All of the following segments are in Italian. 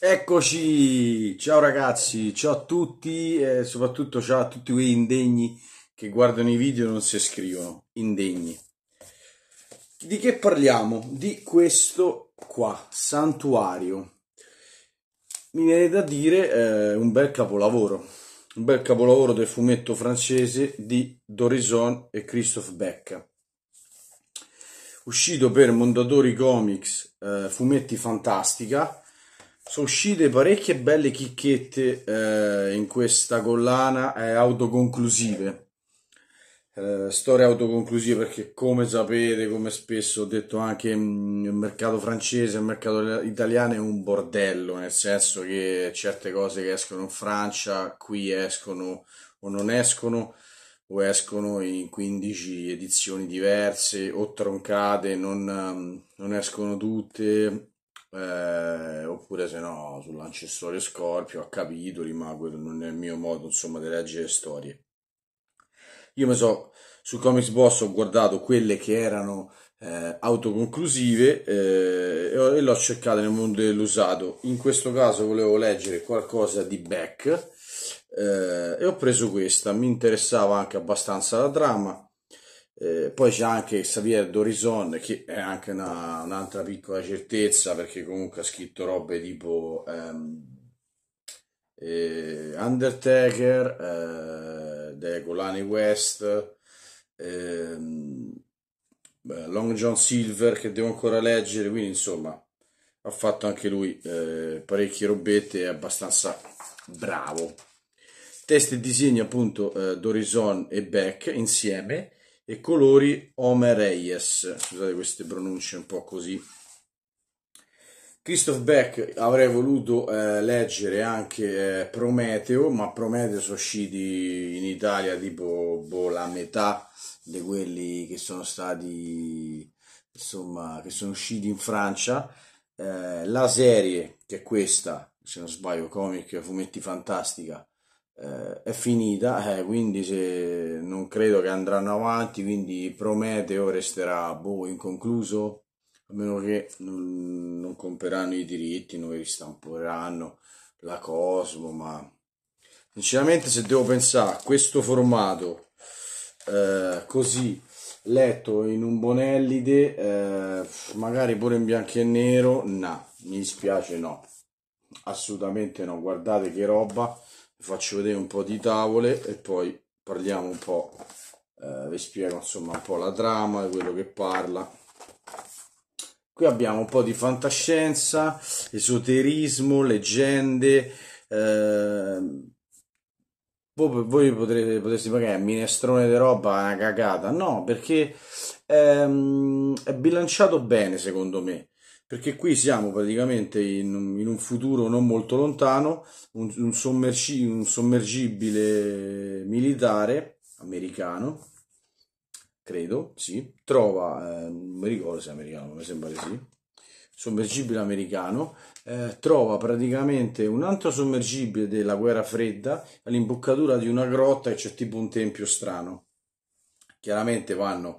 Eccoci, ciao ragazzi, ciao a tutti e soprattutto ciao a tutti quei indegni che guardano i video e non si iscrivono, indegni. Di che parliamo? Di questo qua, santuario. Mi viene da dire eh, un bel capolavoro, un bel capolavoro del fumetto francese di Dorison e Christophe Beck uscito per Mondadori Comics, eh, fumetti fantastica. Sono uscite parecchie belle chicchette eh, in questa collana eh, autoconclusive. Eh, storie autoconclusive perché come sapete, come spesso ho detto anche mm, il mercato francese, il mercato italiano è un bordello, nel senso che certe cose che escono in Francia qui escono o non escono o escono in 15 edizioni diverse o troncate, non, ehm, non escono tutte, eh, oppure se no sull'ancestorio Scorpio a capitoli, ma quello non è il mio modo insomma di leggere storie. Io mi so, su Comics Boss ho guardato quelle che erano eh, autoconclusive eh, e l'ho cercata nel mondo dell'usato. In questo caso volevo leggere qualcosa di Beck eh, e ho preso questa, mi interessava anche abbastanza la trama. Eh, poi c'è anche Xavier Dorison che è anche una, un'altra piccola certezza perché comunque ha scritto robe tipo ehm, eh, Undertaker, eh, De Colani West, ehm, eh, Long John Silver che devo ancora leggere, quindi insomma ha fatto anche lui eh, parecchie robette, è abbastanza bravo. Testi e disegni appunto eh, Dorison e Beck insieme e colori Homer Reyes. Scusate queste pronunce un po' così. Christoph Beck avrei voluto eh, leggere anche eh, Prometeo, ma Prometeo sono usciti in Italia tipo boh, la metà di quelli che sono stati insomma che sono usciti in Francia. Eh, la serie che è questa, se non sbaglio, comic fumetti fantastica eh, è finita, eh, quindi se non credo che andranno avanti, quindi Prometeo resterà boh, inconcluso, a meno che non, non compreranno i diritti, non ristamperanno la Cosmo, ma sinceramente se devo pensare a questo formato eh, così letto in un bonellide, eh, magari pure in bianco e nero, no, nah, mi dispiace no, assolutamente no, guardate che roba, faccio vedere un po' di tavole e poi parliamo un po', eh, vi spiego insomma un po' la trama di quello che parla. Qui abbiamo un po' di fantascienza, esoterismo, leggende, eh, voi potrete, potreste dire che è minestrone di roba, una cagata. No, perché ehm, è bilanciato bene, secondo me perché qui siamo praticamente in, in un futuro non molto lontano, un, un, sommergi, un sommergibile militare americano, credo, sì, trova, eh, non mi ricordo se è americano, mi sembra che sì, sommergibile americano, eh, trova praticamente un altro sommergibile della guerra fredda all'imboccatura di una grotta e c'è tipo un tempio strano. Chiaramente vanno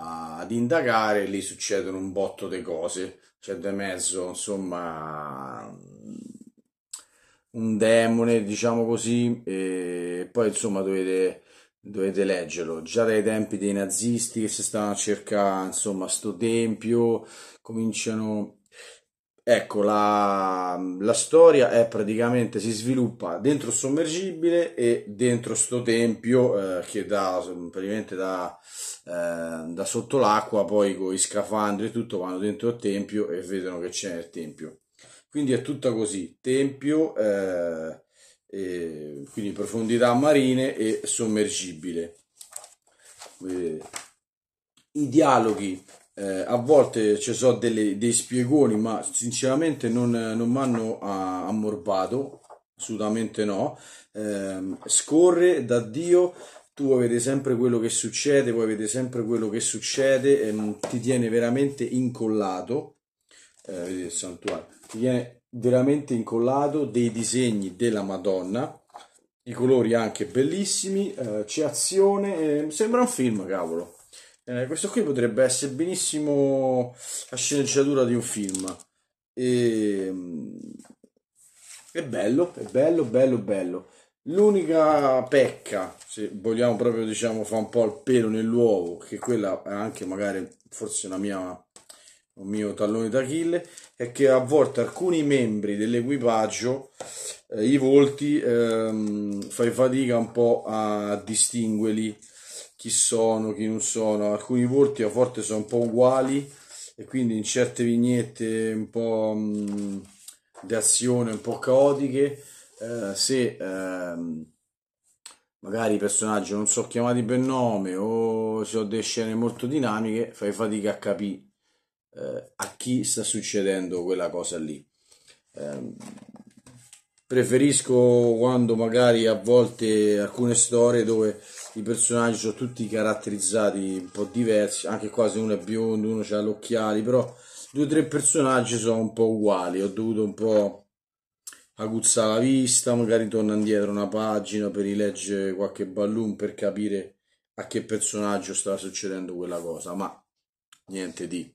ad indagare e lì succedono un botto di cose c'è mezzo, insomma, un demone, diciamo così, e poi insomma dovete, dovete leggerlo. Già dai tempi dei nazisti che si stanno a cercare, insomma, sto tempio, cominciano Ecco, la, la, storia è praticamente si sviluppa dentro il sommergibile e dentro sto tempio eh, che da, praticamente da, eh, da sotto l'acqua, poi con i scafandri e tutto vanno dentro il tempio e vedono che c'è il tempio. Quindi è tutta così, tempio, eh, e, quindi profondità marine e sommergibile. Eh, I dialoghi eh, a volte ci sono dei spiegoni, ma sinceramente non, non mi hanno ammorbato, assolutamente no. Eh, scorre da Dio, tu vedi sempre quello che succede, poi vedi sempre quello che succede, ehm, ti tiene veramente incollato. Eh, vedete il santuario, ti viene veramente incollato dei disegni della Madonna. I colori anche bellissimi, eh, c'è azione, ehm, sembra un film, cavolo eh, questo qui potrebbe essere benissimo la sceneggiatura di un film. E... Ehm, è bello, è bello, bello, bello. L'unica pecca, se vogliamo proprio diciamo fa un po' il pelo nell'uovo, che quella è anche magari forse una mia un mio tallone d'Achille, è che a volte alcuni membri dell'equipaggio, eh, i volti, ehm, fai fatica un po' a distinguerli chi sono, chi non sono. Alcuni volti a volte sono un po' uguali e quindi in certe vignette un po' mm, di azione, un po' caotiche, eh, se ehm, magari i personaggi non sono chiamati per nome o se ho delle scene molto dinamiche, fai fatica a capire eh, a chi sta succedendo quella cosa lì. Ehm, preferisco quando magari a volte alcune storie dove i personaggi sono tutti caratterizzati un po' diversi, anche qua se uno è biondo, uno ha gli occhiali, però due o tre personaggi sono un po' uguali, ho dovuto un po' aguzzare la vista, magari torna indietro una pagina per rileggere qualche balloon per capire a che personaggio sta succedendo quella cosa, ma niente di...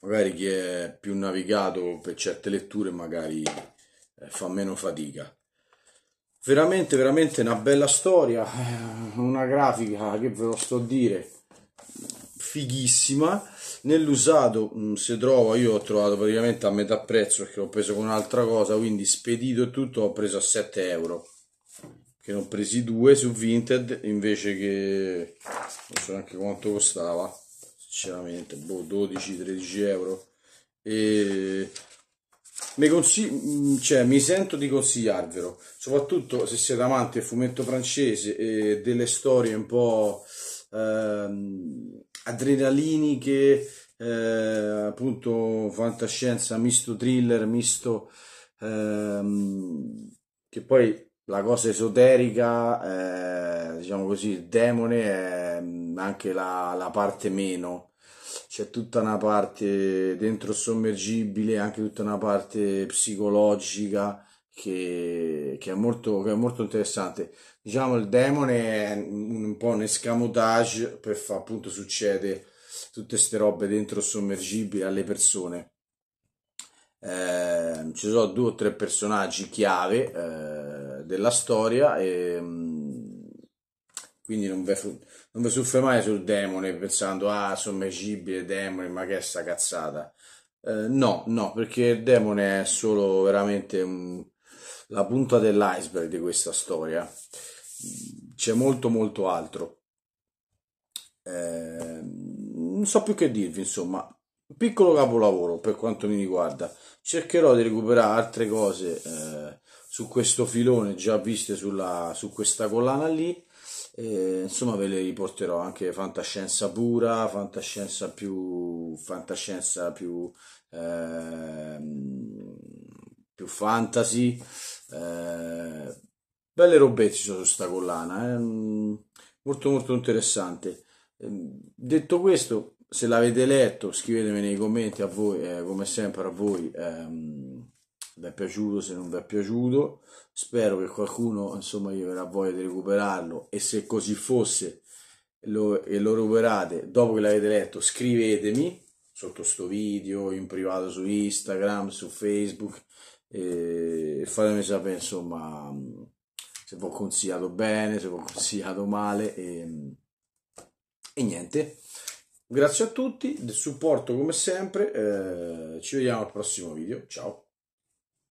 Magari chi è più navigato per certe letture magari eh, fa meno fatica veramente veramente una bella storia eh, una grafica che ve lo sto a dire fighissima nell'usato mm, se trovo io ho trovato praticamente a metà prezzo perché l'ho preso con un'altra cosa quindi spedito e tutto ho preso a 7 euro che ne ho presi due su Vinted invece che non so neanche quanto costava sinceramente boh, 12-13 euro e mi, consig- mm, cioè, mi sento di consigliarvelo, soprattutto se siete amanti del fumetto francese e delle storie un po' ehm, adrenaliniche, eh, appunto fantascienza, misto thriller, misto... Ehm, che poi la cosa esoterica, eh, diciamo così, il demone è mm, anche la, la parte meno c'è tutta una parte dentro sommergibile, anche tutta una parte psicologica che, che, è, molto, che è molto interessante. Diciamo il demone è un, un po' un escamotage per far appunto succede tutte queste robe dentro sommergibile alle persone. Eh, ci sono due o tre personaggi chiave eh, della storia e mm, quindi non vi, non vi sul demone pensando, ah, sommergibile, demone, ma che è sta cazzata. Eh, no, no, perché il demone è solo veramente un, la punta dell'iceberg di questa storia. C'è molto, molto altro. Eh, non so più che dirvi, insomma, un piccolo capolavoro per quanto mi riguarda. Cercherò di recuperare altre cose eh, su questo filone già viste sulla, su questa collana lì e, insomma ve le riporterò anche fantascienza pura, fantascienza più... fantascienza più... Eh, più fantasy, eh, belle robette ci sono su questa collana, eh, mm, molto molto interessante. Ehm, detto questo, se l'avete letto scrivetemi nei commenti a voi, eh, come sempre a voi. Ehm, vi è piaciuto, se non vi è piaciuto, spero che qualcuno insomma gli avrà voglia di recuperarlo e se così fosse lo, e lo recuperate dopo che l'avete letto scrivetemi sotto sto video, in privato su Instagram, su Facebook e fatemi sapere insomma se vi ho consigliato bene, se vi ho consigliato male e, e niente grazie a tutti del supporto come sempre eh, ci vediamo al prossimo video ciao